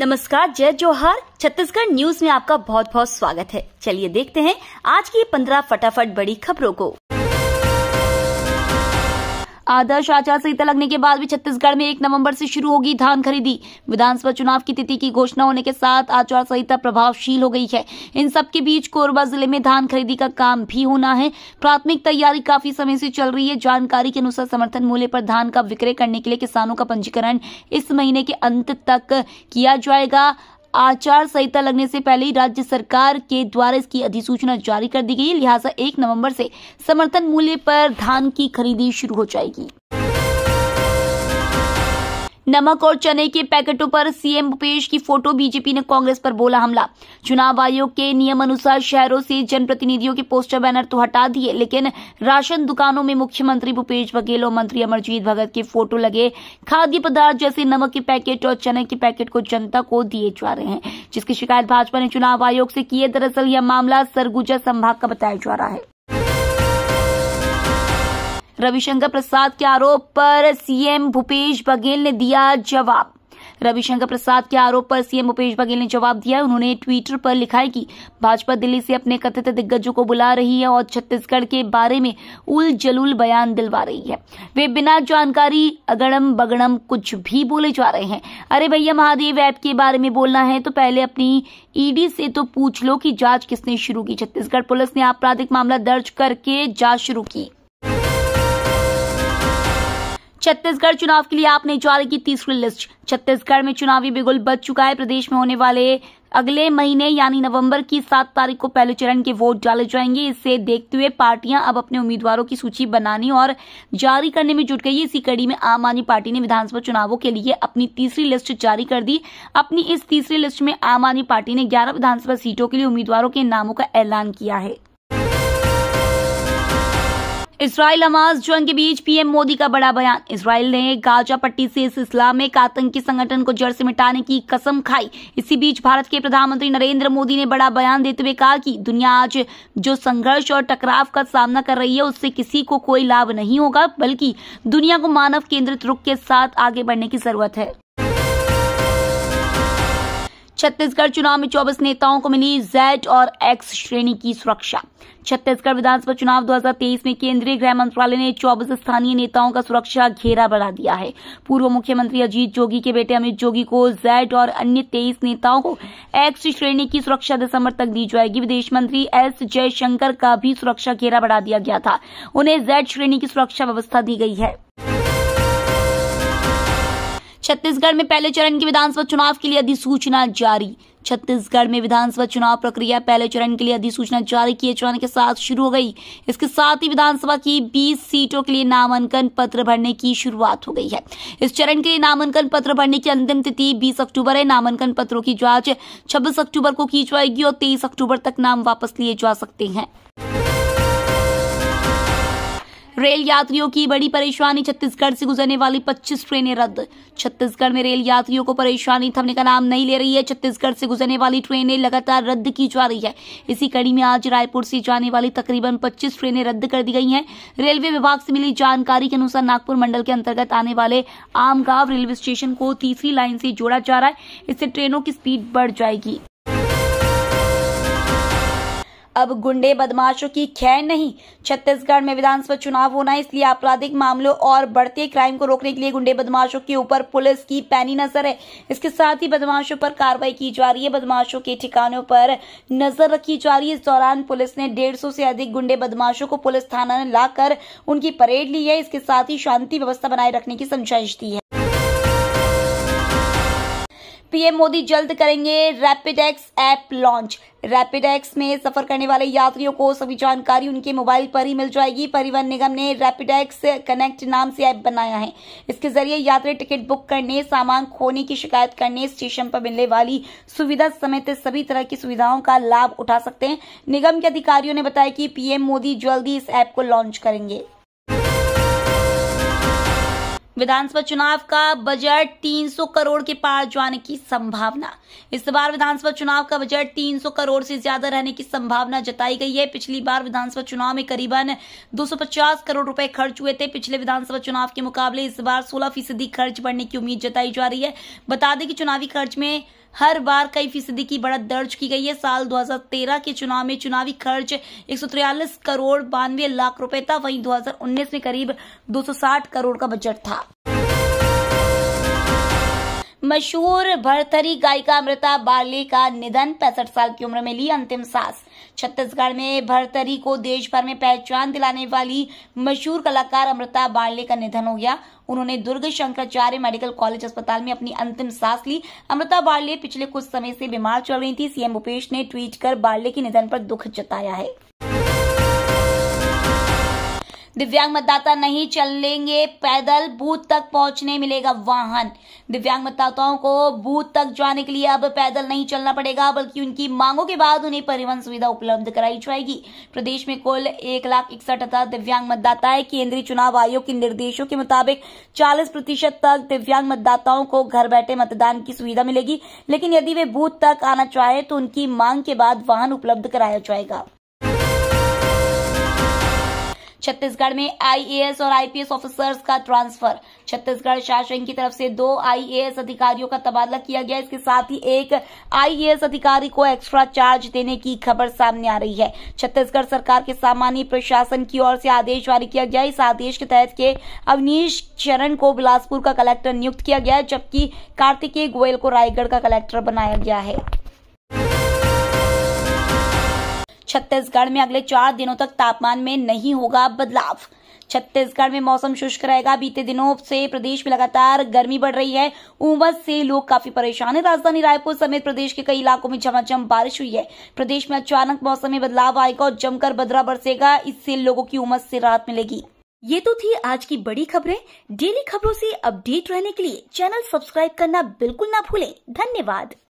नमस्कार जय जोहार छत्तीसगढ़ न्यूज में आपका बहुत बहुत स्वागत है चलिए देखते हैं आज की पंद्रह फटाफट बड़ी खबरों को आदर्श आचार संहिता लगने के बाद भी छत्तीसगढ़ में एक नवंबर से शुरू होगी धान खरीदी विधानसभा चुनाव की तिथि की घोषणा होने के साथ आचार संहिता प्रभावशील हो गई है इन सबके बीच कोरबा जिले में धान खरीदी का काम भी होना है प्राथमिक तैयारी काफी समय से चल रही है जानकारी के अनुसार समर्थन मूल्य पर धान का विक्रय करने के लिए किसानों का पंजीकरण इस महीने के अंत तक किया जाएगा आचार संहिता लगने से पहले ही राज्य सरकार के द्वारा इसकी अधिसूचना जारी कर दी गई लिहाजा एक नवंबर से समर्थन मूल्य पर धान की खरीदी शुरू हो जाएगी नमक और चने के पैकेटों पर सीएम भूपेश की फोटो बीजेपी ने कांग्रेस पर बोला हमला चुनाव आयोग के नियम अनुसार शहरों से जनप्रतिनिधियों के पोस्टर बैनर तो हटा दिए लेकिन राशन दुकानों में मुख्यमंत्री भूपेश बघेल और मंत्री अमरजीत भगत के फोटो लगे खाद्य पदार्थ जैसे नमक के पैकेट और चने के पैकेट को जनता को दिए जा रहे हैं जिसकी शिकायत भाजपा ने चुनाव आयोग से की है दरअसल यह मामला सरगुजा संभाग का बताया जा रहा है रविशंकर प्रसाद के आरोप पर सीएम भूपेश बघेल ने दिया जवाब रविशंकर प्रसाद के आरोप पर सीएम भूपेश बघेल ने जवाब दिया उन्होंने ट्विटर पर लिखा है कि भाजपा दिल्ली से अपने कथित दिग्गजों को बुला रही है और छत्तीसगढ़ के बारे में उल जलूल बयान दिलवा रही है वे बिना जानकारी अगड़म बगड़म कुछ भी बोले जा रहे हैं अरे भैया महादेव ऐप के बारे में बोलना है तो पहले अपनी ईडी से तो पूछ लो कि जांच किसने शुरू की छत्तीसगढ़ पुलिस ने आपराधिक मामला दर्ज करके जांच शुरू की छत्तीसगढ़ चुनाव के लिए आपने जारी की तीसरी लिस्ट छत्तीसगढ़ में चुनावी बिगुल बच चुका है प्रदेश में होने वाले अगले महीने यानी नवंबर की सात तारीख को पहले चरण के वोट डाले जाएंगे इसे देखते हुए पार्टियां अब अपने उम्मीदवारों की सूची बनाने और जारी करने में जुट गई इसी कड़ी में आम आदमी पार्टी ने विधानसभा चुनावों के लिए अपनी तीसरी लिस्ट जारी कर दी अपनी इस तीसरी लिस्ट में आम आदमी पार्टी ने ग्यारह विधानसभा सीटों के लिए उम्मीदवारों के नामों का ऐलान किया है इसराइल हमास जंग के बीच पीएम मोदी का बड़ा बयान इसराइल ने गाजा पट्टी से इस इस्लामिक आतंकी संगठन को जड़ से मिटाने की कसम खाई इसी बीच भारत के प्रधानमंत्री नरेंद्र मोदी ने बड़ा बयान देते हुए कहा कि दुनिया आज जो संघर्ष और टकराव का सामना कर रही है उससे किसी को कोई लाभ नहीं होगा बल्कि दुनिया को मानव केंद्रित रुख के साथ आगे बढ़ने की जरूरत है छत्तीसगढ़ चुनाव में 24 नेताओं को मिली जेड और एक्स श्रेणी की सुरक्षा छत्तीसगढ़ विधानसभा चुनाव 2023 में केंद्रीय गृह मंत्रालय ने 24 स्थानीय नेताओं का सुरक्षा घेरा बढ़ा दिया है पूर्व मुख्यमंत्री अजीत जोगी के बेटे अमित जोगी को जेड और अन्य 23 नेताओं को एक्स श्रेणी की सुरक्षा दिसंबर तक दी जाएगी विदेश मंत्री एस जयशंकर का भी सुरक्षा घेरा बढ़ा दिया गया था उन्हें जेड श्रेणी की सुरक्षा व्यवस्था दी गई है छत्तीसगढ़ में पहले चरण के विधानसभा चुनाव के लिए अधिसूचना जारी छत्तीसगढ़ में विधानसभा चुनाव प्रक्रिया पहले चरण के लिए अधिसूचना जारी किए जाने के साथ शुरू हो गई इसके साथ ही विधानसभा की 20 सीटों के लिए नामांकन पत्र भरने की शुरुआत हो गई है इस चरण के लिए नामांकन पत्र भरने की अंतिम तिथि 20 अक्टूबर है नामांकन पत्रों की जांच 26 अक्टूबर को की जाएगी और तेईस अक्टूबर तक नाम वापस लिए जा सकते हैं रेल यात्रियों की बड़ी परेशानी छत्तीसगढ़ से गुजरने वाली 25 ट्रेनें रद्द छत्तीसगढ़ में रेल यात्रियों को परेशानी थमने का नाम नहीं ले रही है छत्तीसगढ़ से गुजरने वाली ट्रेनें लगातार रद्द की जा रही है इसी कड़ी में आज रायपुर से जाने वाली तकरीबन पच्चीस ट्रेनें रद्द कर दी गई है रेलवे विभाग से मिली जानकारी के अनुसार नागपुर मंडल के अंतर्गत आने वाले आमगांव रेलवे स्टेशन को तीसरी लाइन से जोड़ा जा रहा है इससे ट्रेनों की स्पीड बढ़ जाएगी अब गुंडे बदमाशों की खैर नहीं छत्तीसगढ़ में विधानसभा चुनाव होना है इसलिए आपराधिक मामलों और बढ़ते क्राइम को रोकने के लिए गुंडे बदमाशों के ऊपर पुलिस की पैनी नजर है इसके साथ ही बदमाशों पर कार्रवाई की जा रही है बदमाशों के ठिकानों पर नजर रखी जा रही है इस दौरान पुलिस ने डेढ़ से अधिक गुंडे बदमाशों को पुलिस थाना में लाकर उनकी परेड ली है इसके साथ ही शांति व्यवस्था बनाए रखने की समझाइश दी है पीएम मोदी जल्द करेंगे Rapid X app launch Rapid X में सफर करने वाले यात्रियों को सभी जानकारी उनके मोबाइल पर ही मिल जाएगी परिवहन निगम ने रैपिड एक्स कनेक्ट नाम से ऐप बनाया है इसके जरिए यात्री टिकट बुक करने सामान खोने की शिकायत करने स्टेशन पर मिलने वाली सुविधा समेत सभी तरह की सुविधाओं का लाभ उठा सकते हैं निगम के अधिकारियों ने बताया कि पीएम मोदी जल्दी इस ऐप को लॉन्च करेंगे विधानसभा चुनाव का बजट 300 करोड़ के पार जाने की संभावना इस बार विधानसभा चुनाव का बजट 300 करोड़ से ज्यादा रहने की संभावना जताई गई है पिछली बार विधानसभा चुनाव में करीबन 250 करोड़ रुपए खर्च हुए थे पिछले विधानसभा चुनाव के मुकाबले इस बार सोलह फीसदी खर्च बढ़ने की उम्मीद जताई जा रही है बता दें कि चुनावी खर्च में हर बार कई फीसदी की बढ़त दर्ज की गई है साल 2013 के चुनाव में चुनावी खर्च एक करोड़ बानवे लाख रुपए था वहीं 2019 में करीब 260 करोड़ का बजट था मशहूर भरतरी गायिका अमृता बारले का निधन पैंसठ साल की उम्र में ली अंतिम सांस छत्तीसगढ़ में भरतरी को देश भर में पहचान दिलाने वाली मशहूर कलाकार अमृता बारले का निधन हो गया उन्होंने दुर्ग शंकराचार्य मेडिकल कॉलेज अस्पताल में अपनी अंतिम सांस ली अमृता बारले पिछले कुछ समय से बीमार चल रही थी सीएम भूपेश ने ट्वीट कर बारले के निधन पर दुख जताया है दिव्यांग मतदाता नहीं चलेंगे पैदल बूथ तक पहुंचने मिलेगा वाहन दिव्यांग मतदाताओं को बूथ तक जाने के लिए अब पैदल नहीं चलना पड़ेगा बल्कि उनकी मांगों के बाद उन्हें परिवहन सुविधा उपलब्ध कराई जाएगी प्रदेश में कुल एक लाख इकसठ हजार दिव्यांग है केंद्रीय चुनाव आयोग के निर्देशों के मुताबिक चालीस प्रतिशत तक दिव्यांग मतदाताओं को घर बैठे मतदान की सुविधा मिलेगी लेकिन यदि वे बूथ तक आना चाहे तो उनकी मांग के बाद वाहन उपलब्ध कराया जाएगा छत्तीसगढ़ में आईएएस और आईपीएस ऑफिसर्स का ट्रांसफर छत्तीसगढ़ शासन की तरफ से दो आईएएस अधिकारियों का तबादला किया गया इसके साथ ही एक आईएएस अधिकारी को एक्स्ट्रा चार्ज देने की खबर सामने आ रही है छत्तीसगढ़ सरकार के सामान्य प्रशासन की ओर से आदेश जारी किया गया इस आदेश के तहत के अवनीश शरण को बिलासपुर का कलेक्टर नियुक्त किया गया जबकि कार्तिकेय गोयल को रायगढ़ का कलेक्टर बनाया गया है छत्तीसगढ़ में अगले चार दिनों तक तापमान में नहीं होगा बदलाव छत्तीसगढ़ में मौसम शुष्क रहेगा बीते दिनों से प्रदेश में लगातार गर्मी बढ़ रही है उमस से लोग काफी परेशान है राजधानी रायपुर समेत प्रदेश के कई इलाकों में झमाझम बारिश हुई है प्रदेश में अचानक मौसम में बदलाव आएगा और जमकर बदरा बरसेगा इससे लोगों की उमस से राहत मिलेगी ये तो थी आज की बड़ी खबरें डेली खबरों ऐसी अपडेट रहने के लिए चैनल सब्सक्राइब करना बिल्कुल न भूले धन्यवाद